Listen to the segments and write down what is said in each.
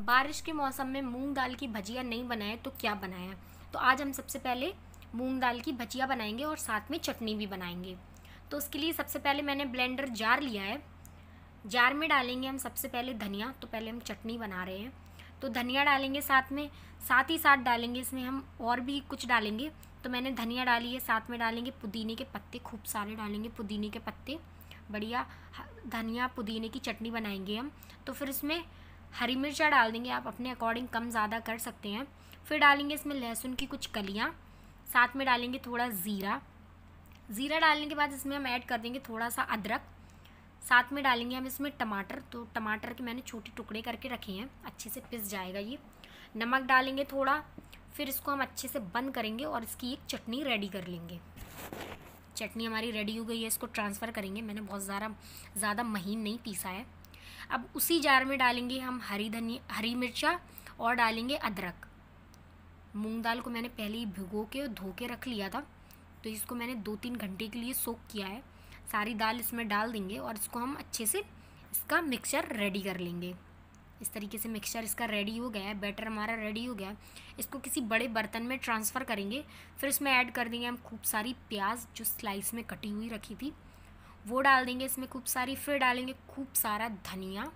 बारिश के मौसम में मूंग दाल की भजिया नहीं बनाए तो क्या बनाया तो आज हम सबसे पहले मूंग दाल की भजिया बनाएंगे और साथ में चटनी भी बनाएंगे तो उसके लिए सबसे पहले मैंने ब्लेंडर जार लिया है जार में डालेंगे हम सबसे पहले धनिया तो पहले हम चटनी बना रहे हैं तो धनिया डालेंगे साथ में साथ ही साथ डालेंगे इसमें हम और भी कुछ डालेंगे तो मैंने धनिया डाली है साथ में डालेंगे पुदीने के पत्ते खूब सारे डालेंगे पुदीने के पत्ते बढ़िया धनिया पुदीने की चटनी बनाएंगे हम तो फिर इसमें हरी मिर्चा डाल देंगे आप अपने अकॉर्डिंग कम ज़्यादा कर सकते हैं फिर डालेंगे इसमें लहसुन की कुछ कलियाँ साथ में डालेंगे थोड़ा ज़ीरा ज़ीरा डालने के बाद इसमें हम ऐड कर देंगे थोड़ा सा अदरक साथ में डालेंगे हम इसमें टमाटर तो टमाटर के मैंने छोटे टुकड़े करके रखे हैं अच्छे से पिस जाएगा ये नमक डालेंगे थोड़ा फिर इसको हम अच्छे से बंद करेंगे और इसकी एक चटनी रेडी कर लेंगे चटनी हमारी रेडी हो गई है इसको ट्रांसफ़र करेंगे मैंने बहुत ज़्यादा ज़्यादा महीन नहीं पीसा है अब उसी जार में डालेंगे हम हरी धनिया हरी मिर्चा और डालेंगे अदरक मूंग दाल को मैंने पहले ही भिगो के और धो के रख लिया था तो इसको मैंने दो तीन घंटे के लिए सोख किया है सारी दाल इसमें डाल देंगे और इसको हम अच्छे से इसका मिक्सचर रेडी कर लेंगे इस तरीके से मिक्सचर इसका रेडी हो गया है बैटर हमारा रेडी हो गया है इसको किसी बड़े बर्तन में ट्रांसफ़र करेंगे फिर इसमें ऐड कर देंगे हम खूब सारी प्याज जो स्लाइस में कटी हुई रखी थी वो डाल देंगे इसमें खूब सारी फिर डालेंगे खूब सारा धनिया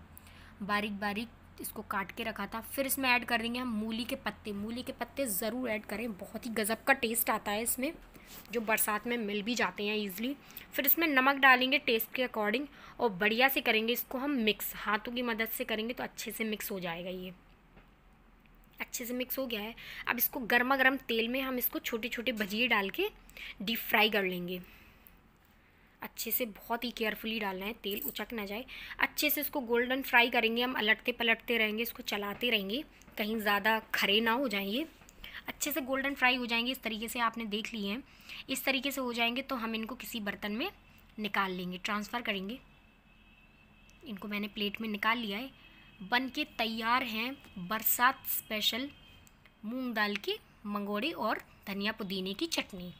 बारीक बारीक इसको काट के रखा था फिर इसमें ऐड कर देंगे हम मूली के पत्ते मूली के पत्ते ज़रूर ऐड करें बहुत ही गज़ब का टेस्ट आता है इसमें जो बरसात में मिल भी जाते हैं ईज़िली फिर इसमें नमक डालेंगे टेस्ट के अकॉर्डिंग और बढ़िया से करेंगे इसको हम मिक्स हाथों की मदद से करेंगे तो अच्छे से मिक्स हो जाएगा ये अच्छे से मिक्स हो गया है अब इसको गर्मा गर्म तेल में हम इसको छोटे छोटे भजिए डाल के डीप फ्राई कर लेंगे अच्छे से बहुत ही केयरफुली डालना है तेल उचक ना जाए अच्छे से इसको गोल्डन फ्राई करेंगे हम अलटते पलटते रहेंगे इसको चलाते रहेंगे कहीं ज़्यादा खरे ना हो जाएंगे अच्छे से गोल्डन फ्राई हो जाएंगे इस तरीके से आपने देख लिए हैं इस तरीके से हो जाएंगे तो हम इनको किसी बर्तन में निकाल लेंगे ट्रांसफ़र करेंगे इनको मैंने प्लेट में निकाल लिया है बन के तैयार हैं बरसात स्पेशल मूंग दाल के मंगोड़े और धनिया पुदीने की चटनी